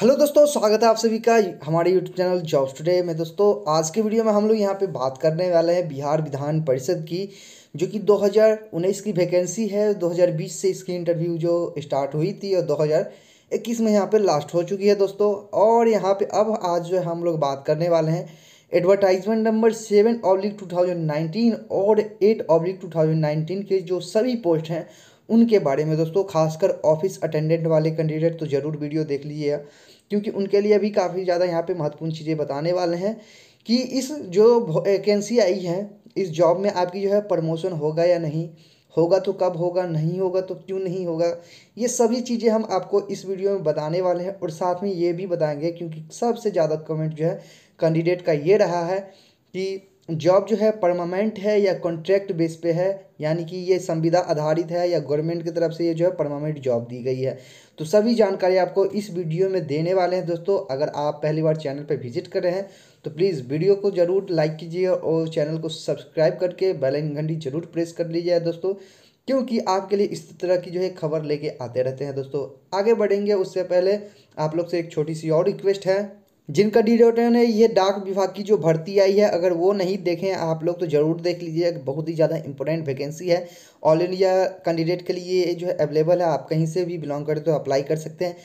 hello दोस्तों स्वागत है आप सभी का हमारे यूट्यूब चैनल जॉब्स टुडे में दोस्तों आज के वीडियो में हम लोग यहाँ पे बात करने वाले हैं बिहार विधान परिषद की जो कि 2019 की वैकेंसी है 2020 से इसकी इंटरव्यू जो स्टार्ट हुई थी और 2021 में यहाँ पे लास्ट हो चुकी है दोस्तों और यहाँ पे अब आज जो है हम लोग बात करने वाले हैं advertisement number seven oblique two और एट ऑब्लिक टू के जो सभी पोस्ट हैं उनके बारे में दोस्तों खासकर ऑफिस अटेंडेंट वाले कैंडिडेट तो ज़रूर वीडियो देख लीजिएगा क्योंकि उनके लिए भी काफ़ी ज़्यादा यहाँ पे महत्वपूर्ण चीज़ें बताने वाले हैं कि इस जो वैकेंसी आई है इस जॉब में आपकी जो है प्रमोशन होगा या नहीं होगा तो कब होगा नहीं होगा तो क्यों नहीं होगा ये सभी चीज़ें हम आपको इस वीडियो में बताने वाले हैं और साथ में ये भी बताएंगे क्योंकि सबसे ज़्यादा कमेंट जो है कैंडिडेट का ये रहा है कि जॉब जो है परमानेंट है या कॉन्ट्रैक्ट बेस पे है यानी कि ये संविदा आधारित है या गवर्नमेंट की तरफ से ये जो है परमानेंट जॉब दी गई है तो सभी जानकारी आपको इस वीडियो में देने वाले हैं दोस्तों अगर आप पहली बार चैनल पर विजिट कर रहे हैं तो प्लीज़ वीडियो को ज़रूर लाइक कीजिए और चैनल को सब्सक्राइब करके बेलाइन घंटी जरूर प्रेस कर लीजिए दोस्तों क्योंकि आपके लिए इस तरह की जो है खबर लेके आते रहते हैं दोस्तों आगे बढ़ेंगे उससे पहले आप लोग से एक छोटी सी और रिक्वेस्ट है जिनका कैंडिडेटों है ये डाक विभाग की जो भर्ती आई है अगर वो नहीं देखें आप लोग तो ज़रूर देख लीजिए बहुत ही ज़्यादा इंपॉर्टेंट वैकेंसी है ऑल इंडिया कैंडिडेट के लिए जो है अवेलेबल है आप कहीं से भी बिलोंग करें तो अप्लाई कर सकते हैं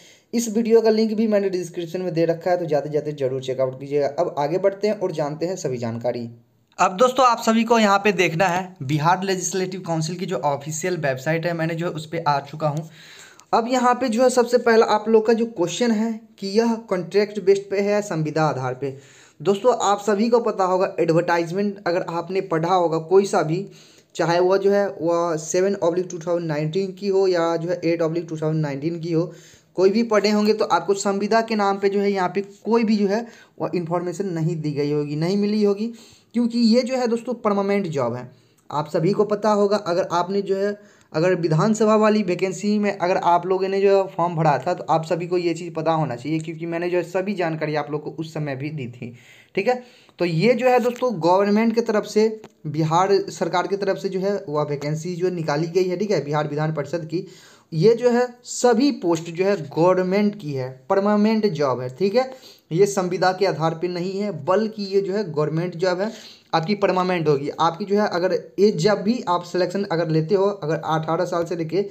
इस वीडियो का लिंक भी मैंने डिस्क्रिप्शन में दे रखा है तो जाते जाते जरूर चेकआउट कीजिएगा अब आगे बढ़ते हैं और जानते हैं सभी जानकारी अब दोस्तों आप सभी को यहाँ पे देखना है बिहार लेजिस्लेटिव काउंसिल की जो ऑफिशियल वेबसाइट है मैंने जो है उस पर आ चुका हूँ अब यहाँ पे जो है सबसे पहला आप लोग का जो क्वेश्चन है कि यह कॉन्ट्रैक्ट बेस्ड पे है या संविदा आधार पे दोस्तों आप सभी को पता होगा एडवर्टाइजमेंट अगर आपने पढ़ा होगा कोई सा भी चाहे वह जो है वह seven oblique two thousand nineteen की हो या जो है eight oblique two thousand nineteen की हो कोई भी पढ़े होंगे तो आपको संविदा के नाम पे जो है यहाँ पे कोई भी जो है वह इन्फॉर्मेशन नहीं दी गई होगी नहीं मिली होगी क्योंकि ये जो है दोस्तों परमानेंट जॉब है आप सभी को पता होगा अगर आपने जो है अगर विधानसभा वाली वैकेंसी में अगर आप लोगों ने जो है फॉर्म भरा था तो आप सभी को ये चीज़ पता होना चाहिए क्योंकि मैंने जो है सभी जानकारी आप लोग को उस समय भी दी थी ठीक है तो ये जो है दोस्तों गवर्नमेंट की तरफ से बिहार सरकार की तरफ से जो है वह वैकेंसी जो निकाली गई है ठीक है बिहार विधान परिषद की ये जो है सभी पोस्ट जो है गवर्नमेंट की है परमानेंट जॉब है ठीक है ये संविदा के आधार पर नहीं है बल्कि ये जो है गवर्नमेंट जॉब है आपकी परमानेंट होगी आपकी जो है अगर एज जब भी आप सिलेक्शन अगर लेते हो अगर अठारह साल से लेके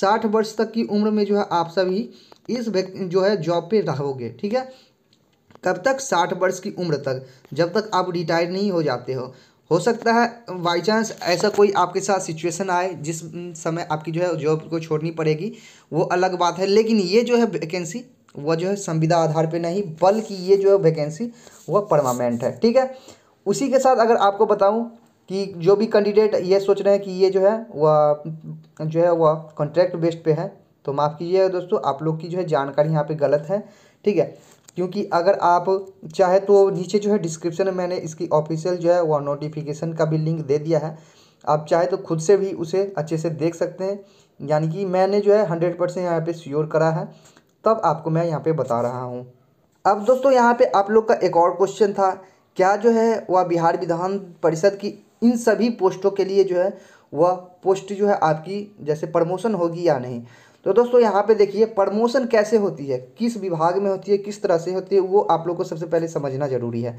साठ वर्ष तक की उम्र में जो है आप सभी इस जो है जॉब पे रहोगे ठीक है कब तक साठ वर्ष की उम्र तक जब तक आप रिटायर नहीं हो जाते हो हो सकता है बाई चांस ऐसा कोई आपके साथ सिचुएशन आए जिस समय आपकी जो है जॉब को छोड़नी पड़ेगी वो अलग बात है लेकिन ये जो है वैकेंसी वह जो है संविदा आधार पे नहीं बल्कि ये जो है वैकेंसी वह परमानेंट है ठीक है उसी के साथ अगर आपको बताऊं कि जो भी कैंडिडेट ये सोच रहे हैं कि ये जो है वह जो है वह कॉन्ट्रैक्ट बेस्ड पे है तो माफ़ कीजिएगा दोस्तों आप लोग की जो है जानकारी यहाँ पे गलत है ठीक है क्योंकि अगर आप चाहे तो नीचे जो है डिस्क्रिप्शन में मैंने इसकी ऑफिशियल जो है वह नोटिफिकेशन का भी लिंक दे दिया है आप चाहे तो खुद से भी उसे अच्छे से देख सकते हैं यानी कि मैंने जो है हंड्रेड परसेंट यहाँ पर श्योर करा है तब आपको मैं यहाँ पर बता रहा हूँ अब दोस्तों यहाँ पर आप लोग का एक और क्वेश्चन था क्या जो है वह बिहार विधान परिषद की इन सभी पोस्टों के लिए जो है वह पोस्ट जो है आपकी जैसे प्रमोशन होगी या नहीं तो दोस्तों यहाँ पे देखिए प्रमोशन कैसे होती है किस विभाग में होती है किस तरह से होती है वो आप लोग को सबसे पहले समझना जरूरी है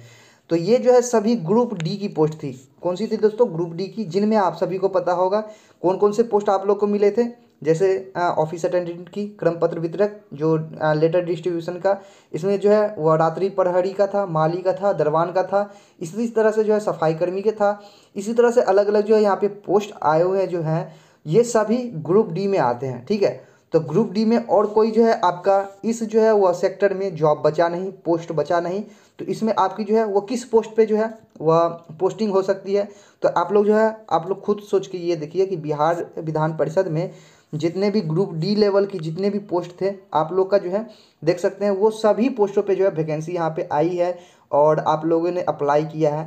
तो ये जो है सभी ग्रुप डी की पोस्ट थी कौन सी थी दोस्तों ग्रुप डी की जिनमें आप सभी को पता होगा कौन कौन से पोस्ट आप लोग को मिले थे जैसे ऑफिस अटेंडेंट की क्रम पत्र वितरक जो लेटर डिस्ट्रीब्यूशन का इसमें जो है वह रात्रि प्रहरी का था माली का था दरवान का था इसी तरह से जो है सफाई कर्मी के था इसी तरह से अलग अलग जो है यहाँ पे पोस्ट आए हुए हैं जो हैं ये सभी ग्रुप डी में आते हैं ठीक है तो ग्रुप डी में और कोई जो है आपका इस जो है वह सेक्टर में जॉब बचा नहीं पोस्ट बचा नहीं तो इसमें आपकी जो है वो किस पोस्ट पे जो है वह पोस्टिंग हो सकती है तो आप लोग जो है आप लोग खुद सोच के ये देखिए कि बिहार विधान परिषद में जितने भी ग्रुप डी लेवल की जितने भी पोस्ट थे आप लोग का जो है देख सकते हैं वो सभी पोस्टों पे जो है वैकेंसी यहाँ पे आई है और आप लोगों ने अप्लाई किया है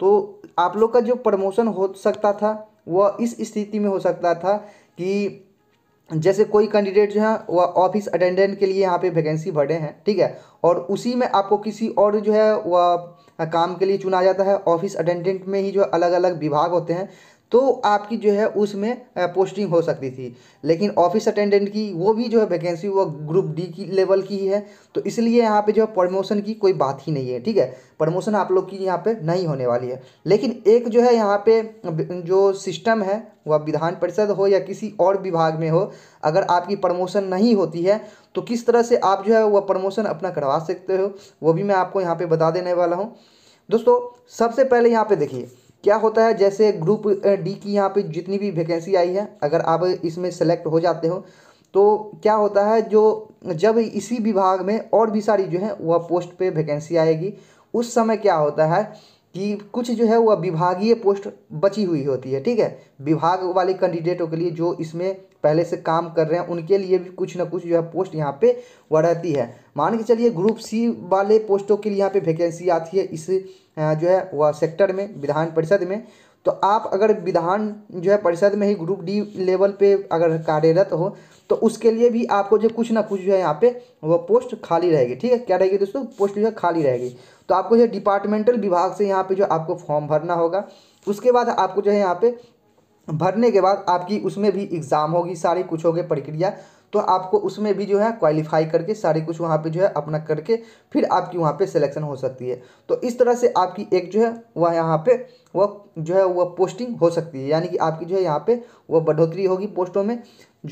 तो आप लोग का जो प्रमोशन हो सकता था वह इस स्थिति में हो सकता था कि जैसे कोई कैंडिडेट जो है वह ऑफिस अटेंडेंट के लिए यहाँ पे वैकेंसी भरे हैं ठीक है और उसी में आपको किसी और जो है वह काम के लिए चुना जाता है ऑफिस अटेंडेंट में ही जो अलग अलग विभाग होते हैं तो आपकी जो है उसमें पोस्टिंग हो सकती थी लेकिन ऑफिस अटेंडेंट की वो भी जो है वैकेंसी वो ग्रुप डी की लेवल की ही है तो इसलिए यहाँ पे जो है प्रमोशन की कोई बात ही नहीं है ठीक है प्रमोशन आप लोग की यहाँ पे नहीं होने वाली है लेकिन एक जो है यहाँ पे जो सिस्टम है वह विधान परिषद हो या किसी और विभाग में हो अगर आपकी प्रमोशन नहीं होती है तो किस तरह से आप जो है वह प्रमोशन अपना करवा सकते हो वो भी मैं आपको यहाँ पर बता देने वाला हूँ दोस्तों सबसे पहले यहाँ पर देखिए क्या होता है जैसे ग्रुप डी की यहाँ पे जितनी भी वैकेंसी आई है अगर आप इसमें सेलेक्ट हो जाते हो तो क्या होता है जो जब इसी विभाग में और भी सारी जो है वह पोस्ट पे वैकेंसी आएगी उस समय क्या होता है कि कुछ जो है वह विभागीय पोस्ट बची हुई होती है ठीक है विभाग वाले कैंडिडेटों के लिए जो इसमें पहले से काम कर रहे हैं उनके लिए भी कुछ ना कुछ जो है पोस्ट यहाँ पे वह रहती है मान के चलिए ग्रुप सी वाले पोस्टों के लिए यहाँ पे वैकेंसी आती है इस जो है वह सेक्टर में विधान परिषद में तो आप अगर विधान जो है परिषद में ही ग्रुप डी लेवल पे अगर कार्यरत हो तो उसके लिए भी आपको जो कुछ ना कुछ जो है यहाँ पे वो पोस्ट खाली रहेगी ठीक है क्या रहेगी दोस्तों पोस्ट जो है खाली रहेगी तो आपको जो डिपार्टमेंटल विभाग से यहाँ पे जो आपको फॉर्म भरना होगा उसके बाद आपको जो है यहाँ पे भरने के बाद आपकी उसमें भी एग्ज़ाम होगी सारी कुछ होगी प्रक्रिया तो आपको उसमें भी जो है क्वालिफाई करके सारे कुछ वहाँ पे जो है अपना करके फिर आपकी वहाँ पे सिलेक्शन हो सकती है तो इस तरह से आपकी एक जो है वह यहाँ पे वह जो है वह पोस्टिंग हो सकती है यानी कि आपकी जो है यहाँ पे वह बढ़ोतरी होगी पोस्टों में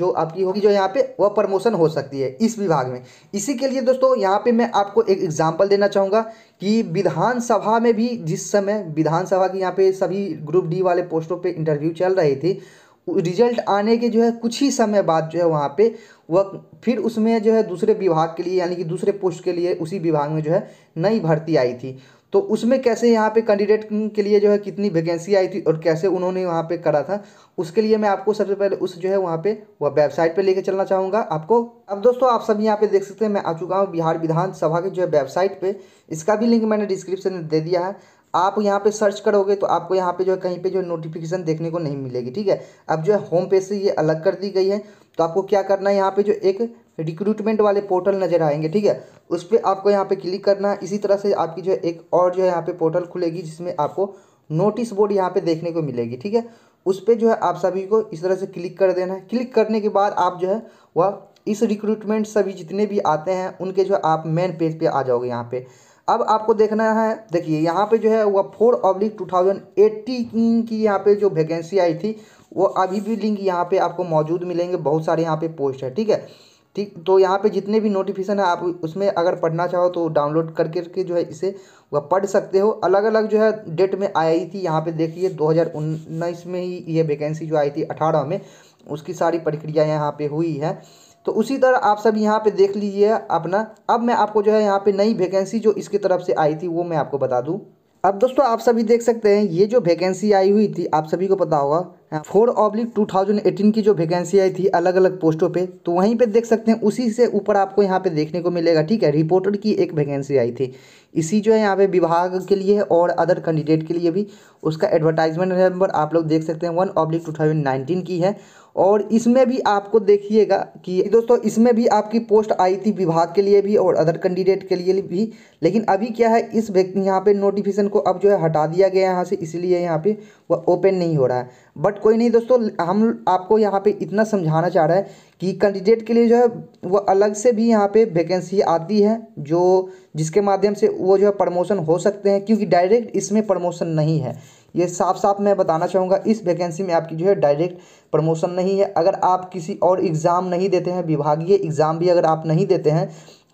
जो आपकी होगी जो यहाँ पे वह प्रमोशन हो सकती है इस विभाग में इसी के लिए दोस्तों यहाँ पे मैं आपको एक एग्जाम्पल देना चाहूँगा कि विधानसभा में भी जिस समय विधानसभा की यहाँ पे सभी ग्रुप डी वाले पोस्टों पे इंटरव्यू चल रही थी रिजल्ट आने के जो है कुछ ही समय बाद जो है वहाँ पे वह फिर उसमें जो है दूसरे विभाग के लिए यानी कि दूसरे पोस्ट के लिए उसी विभाग में जो है नई भर्ती आई थी तो उसमें कैसे यहाँ पे कैंडिडेट के लिए जो है कितनी वैकेंसी आई थी और कैसे उन्होंने वहाँ पे करा था उसके लिए मैं आपको सबसे पहले उस जो है वहाँ पे वह वेबसाइट पे लेके चलना चाहूँगा आपको अब दोस्तों आप सब यहाँ पे देख सकते हैं मैं आ चुका हूँ बिहार विधानसभा की जो है वेबसाइट पे इसका भी लिंक मैंने डिस्क्रिप्शन में दे दिया है आप यहाँ पे सर्च करोगे तो आपको यहाँ पे जो है कहीं पे जो नोटिफिकेशन देखने को नहीं मिलेगी ठीक है अब जो है होम पेज से ये अलग कर दी गई है तो आपको क्या करना है यहाँ पे जो एक रिक्रूटमेंट वाले पोर्टल नज़र आएंगे ठीक है उस पर आपको यहाँ पे क्लिक करना है इसी तरह से आपकी जो है एक और जो है यहाँ पे पोर्टल खुलेगी जिसमें आपको नोटिस बोर्ड यहाँ पे देखने को मिलेगी ठीक है उस पर जो है आप सभी को इस तरह से क्लिक कर देना है क्लिक करने के बाद आप जो है वह इस रिक्रूटमेंट सभी जितने भी आते हैं उनके जो आप मेन पेज पे आ जाओगे यहाँ पे अब आपको देखना है देखिए यहाँ पे जो है वह four oblique two thousand eighteen की यहाँ पे जो वैकेंसी आई थी वो अभी भी लिंक यहाँ पे आपको मौजूद मिलेंगे बहुत सारे यहाँ पे पोस्ट है ठीक है ठीक तो यहाँ पे जितने भी नोटिफिकेशन है आप उसमें अगर पढ़ना चाहो तो डाउनलोड करके के जो है इसे वह पढ़ सकते हो अलग अलग जो है डेट में आई थी यहाँ पर देखिए दो में ही ये वैकेंसी जो आई थी अठारह में उसकी सारी प्रक्रिया यहाँ पर हुई है तो उसी तरह आप सब यहाँ पे देख लीजिए अपना अब मैं आपको जो है यहाँ पे नई वैकेंसी जो इसकी तरफ से आई थी वो मैं आपको बता दूँ अब दोस्तों आप सभी देख सकते हैं ये जो वैकेंसी आई हुई थी आप सभी को पता होगा four oblique two thousand eighteen की जो वैकेंसी आई थी अलग अलग पोस्टों पे तो वहीं पे देख सकते हैं उसी से ऊपर आपको यहाँ पे देखने को मिलेगा ठीक है रिपोर्टर की एक वैकेंसी आई थी इसी जो है यहाँ पे विभाग के लिए और अदर कैंडिडेट के लिए भी उसका एडवर्टाइजमेंट नंबर आप लोग देख सकते हैं वन ऑब्लिक टू की है और इसमें भी आपको देखिएगा कि दोस्तों इसमें भी आपकी पोस्ट आई थी विभाग के लिए भी और अदर कैंडिडेट के लिए भी लेकिन अभी क्या है इस यहाँ पे नोटिफिकेशन को अब जो है हटा दिया गया यहाँ से इसलिए यहाँ पे वह ओपन नहीं हो रहा है बट कोई नहीं दोस्तों हम आपको यहाँ पे इतना समझाना चाह रहे हैं कि कैंडिडेट के लिए जो है वह अलग से भी यहाँ पर वैकेंसी आती है जो जिसके माध्यम से वो जो है प्रमोशन हो सकते हैं क्योंकि डायरेक्ट इसमें प्रमोशन नहीं है ये साफ साफ मैं बताना चाहूँगा इस वैकेंसी में आपकी जो है डायरेक्ट प्रमोशन नहीं है अगर आप किसी और एग्ज़ाम नहीं देते हैं विभागीय एग्ज़ाम भी अगर आप नहीं देते हैं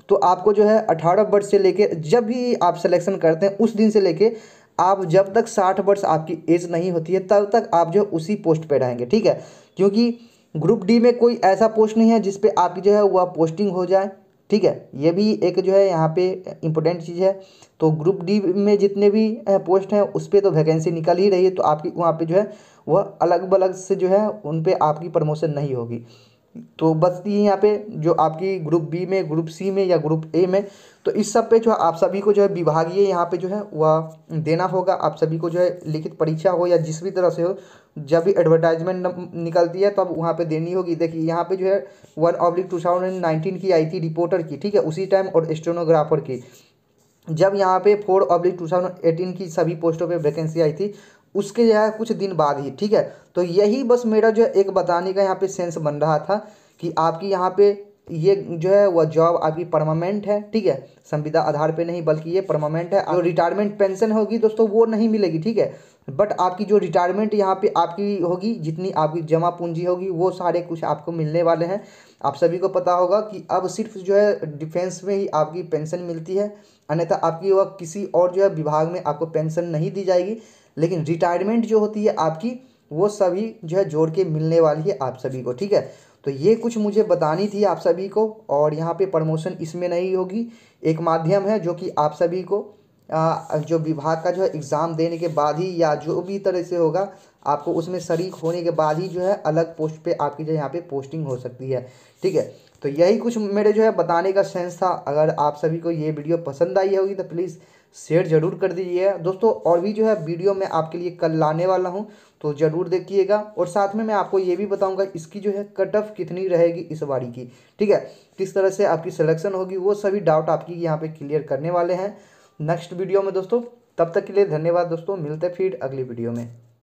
तो आपको जो है अठारह वर्ष से लेके जब भी आप सिलेक्शन करते हैं उस दिन से लेके आप जब तक साठ वर्ष आपकी एज नहीं होती है तब तक आप जो है उसी पोस्ट पर रहेंगे ठीक है क्योंकि ग्रुप डी में कोई ऐसा पोस्ट नहीं है जिस पे आपकी जो है वह पोस्टिंग हो जाए ठीक है ये भी एक जो है यहाँ पे इम्पोर्टेंट चीज़ है तो ग्रुप डी में जितने भी पोस्ट हैं उस पर तो वैकेंसी निकल ही रही है तो आपकी वहाँ पे जो है वह अलग बलग से जो है उन पर आपकी प्रमोशन नहीं होगी तो बस ये यहाँ पे जो आपकी ग्रुप बी में ग्रुप सी में या ग्रुप ए में तो इस सब पे जो है आप सभी को जो है विभागीय यहाँ पे जो है वह देना होगा आप सभी को जो है लिखित परीक्षा हो या जिस भी तरह से हो जब भी एडवर्टाइजमेंट निकलती है तब वहाँ पे देनी होगी देखिए यहाँ पे जो है one oblique two thousand nineteen की आई थी रिपोर्टर की ठीक है उसी टाइम और एस्ट्रोनोग्राफर की जब यहाँ पे four oblique two thousand eighteen की सभी पोस्टों पे वैकेंसी आई थी उसके जो है कुछ दिन बाद ही ठीक है तो यही बस मेरा जो है एक बताने का यहाँ पे सेंस बन रहा था कि आपकी यहाँ पे ये जो है वह जॉब आपकी परमानेंट है ठीक है संविदा आधार पे नहीं बल्कि ये परमानेंट है जो रिटायरमेंट पेंशन होगी दोस्तों वो नहीं मिलेगी ठीक है बट आपकी जो रिटायरमेंट यहाँ पे आपकी होगी जितनी आपकी जमा पूंजी होगी वो सारे कुछ आपको मिलने वाले हैं आप सभी को पता होगा कि अब सिर्फ जो है डिफेंस में ही आपकी पेंशन मिलती है अन्यथा आपकी वह किसी और जो है विभाग में आपको पेंशन नहीं दी जाएगी लेकिन रिटायरमेंट जो होती है आपकी वो सभी जो है जोड़ के मिलने वाली है आप सभी को ठीक है तो ये कुछ मुझे बतानी थी आप सभी को और यहाँ पे प्रमोशन इसमें नहीं होगी एक माध्यम है जो कि आप सभी को आ, जो विभाग का जो है एग्ज़ाम देने के बाद ही या जो भी तरह से होगा आपको उसमें शरीक होने के बाद ही जो है अलग पोस्ट पे आपकी जो यहाँ पे पोस्टिंग हो सकती है ठीक है तो यही कुछ मेरे जो है बताने का सेंस था अगर आप सभी को ये वीडियो पसंद आई होगी तो प्लीज़ शेयर ज़रूर कर दीजिएगा दोस्तों और भी जो है वीडियो मैं आपके लिए कल लाने वाला हूँ तो ज़रूर देखिएगा और साथ में मैं आपको ये भी बताऊँगा इसकी जो है कट ऑफ कितनी रहेगी इस बारी की ठीक है किस तरह से आपकी सिलेक्शन होगी वो सभी डाउट आपकी यहाँ पर क्लियर करने वाले हैं नेक्स्ट वीडियो में दोस्तों तब तक के लिए धन्यवाद दोस्तों मिलते फिर अगली वीडियो में